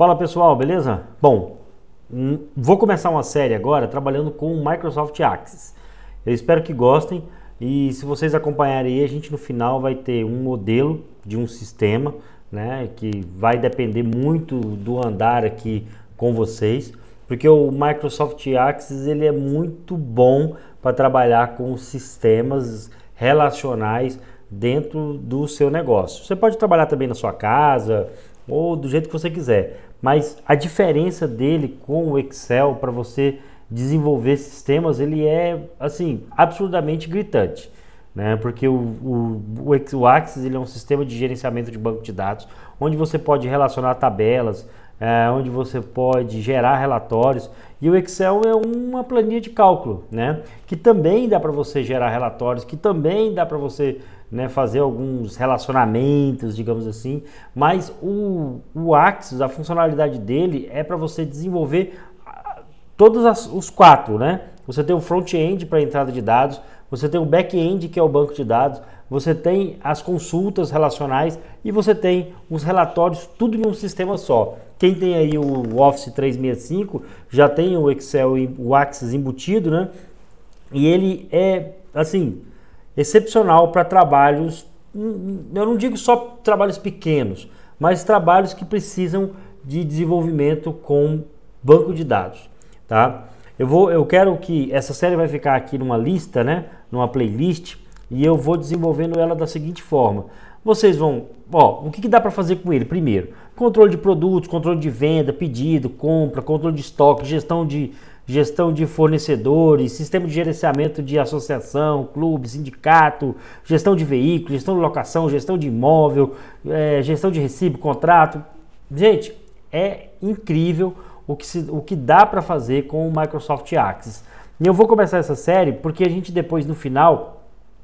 Fala pessoal, beleza? Bom, hum, vou começar uma série agora trabalhando com o Microsoft Access. Eu espero que gostem e se vocês acompanharem a gente no final vai ter um modelo de um sistema, né, que vai depender muito do andar aqui com vocês, porque o Microsoft Access ele é muito bom para trabalhar com sistemas relacionais dentro do seu negócio. Você pode trabalhar também na sua casa, ou do jeito que você quiser. Mas a diferença dele com o Excel para você desenvolver sistemas, ele é assim absurdamente gritante. Né? Porque o, o, o, o Axis ele é um sistema de gerenciamento de banco de dados, onde você pode relacionar tabelas, é, onde você pode gerar relatórios. E o Excel é uma planilha de cálculo, né? Que também dá para você gerar relatórios, que também dá para você né, fazer alguns relacionamentos, digamos assim. Mas o, o Axis, a funcionalidade dele é para você desenvolver ah, todos as, os quatro, né? Você tem o front-end para entrada de dados, você tem o back-end que é o banco de dados, você tem as consultas relacionais e você tem os relatórios tudo em um sistema só. Quem tem aí o Office 365 já tem o Excel e o Access embutido, né? E ele é, assim, excepcional para trabalhos, eu não digo só trabalhos pequenos, mas trabalhos que precisam de desenvolvimento com banco de dados, tá? Eu vou, eu quero que essa série vai ficar aqui numa lista, né? Numa playlist e eu vou desenvolvendo ela da seguinte forma. Vocês vão, ó, o que, que dá para fazer com ele? Primeiro, controle de produtos, controle de venda, pedido, compra, controle de estoque, gestão de, gestão de fornecedores, sistema de gerenciamento de associação, clube, sindicato, gestão de veículos, gestão de locação, gestão de imóvel, é, gestão de recibo, contrato. Gente, é incrível o que, se, o que dá para fazer com o Microsoft Access. E eu vou começar essa série porque a gente depois no final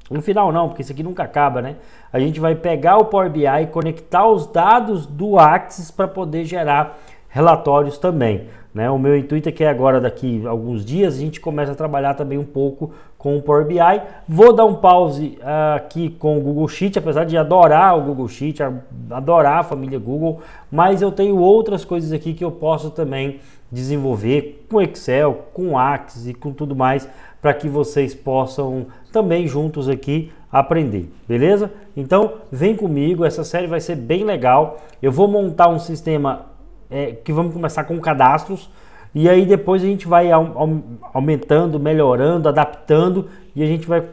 no final não, porque isso aqui nunca acaba, né? A gente vai pegar o Power BI e conectar os dados do Axis para poder gerar relatórios também. Né? O meu intuito é que agora, daqui alguns dias, a gente começa a trabalhar também um pouco com o Power BI. Vou dar um pause ah, aqui com o Google Sheet, apesar de adorar o Google Sheet, adorar a família Google, mas eu tenho outras coisas aqui que eu posso também desenvolver com Excel, com Axis e com tudo mais, para que vocês possam também juntos aqui aprender, beleza? Então vem comigo, essa série vai ser bem legal. Eu vou montar um sistema é, que vamos começar com cadastros e aí depois a gente vai aumentando, melhorando, adaptando e a gente vai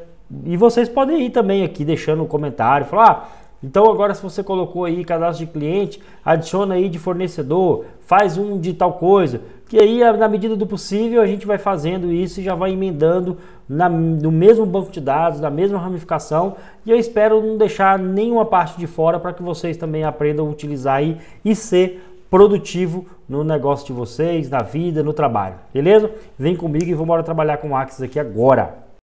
e vocês podem ir também aqui deixando um comentário, falar ah, então agora se você colocou aí cadastro de cliente, adiciona aí de fornecedor, faz um de tal coisa, que aí na medida do possível a gente vai fazendo isso e já vai emendando na, no mesmo banco de dados, na mesma ramificação e eu espero não deixar nenhuma parte de fora para que vocês também aprendam a utilizar aí e ser produtivo no negócio de vocês, na vida, no trabalho. Beleza? Vem comigo e vamos trabalhar com o Axis aqui agora.